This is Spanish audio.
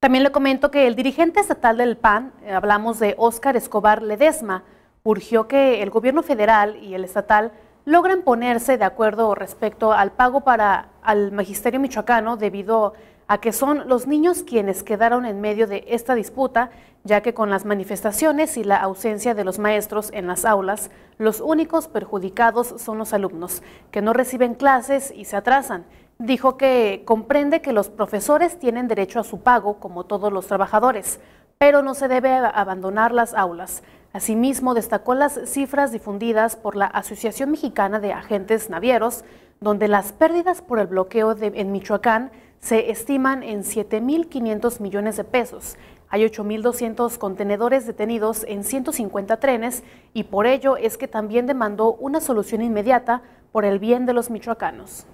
También le comento que el dirigente estatal del PAN, eh, hablamos de Óscar Escobar Ledesma, urgió que el gobierno federal y el estatal logren ponerse de acuerdo respecto al pago para al magisterio michoacano debido a que son los niños quienes quedaron en medio de esta disputa, ya que con las manifestaciones y la ausencia de los maestros en las aulas, los únicos perjudicados son los alumnos, que no reciben clases y se atrasan. Dijo que comprende que los profesores tienen derecho a su pago como todos los trabajadores, pero no se debe abandonar las aulas. Asimismo, destacó las cifras difundidas por la Asociación Mexicana de Agentes Navieros, donde las pérdidas por el bloqueo en Michoacán se estiman en 7.500 millones de pesos. Hay 8.200 contenedores detenidos en 150 trenes y por ello es que también demandó una solución inmediata por el bien de los michoacanos.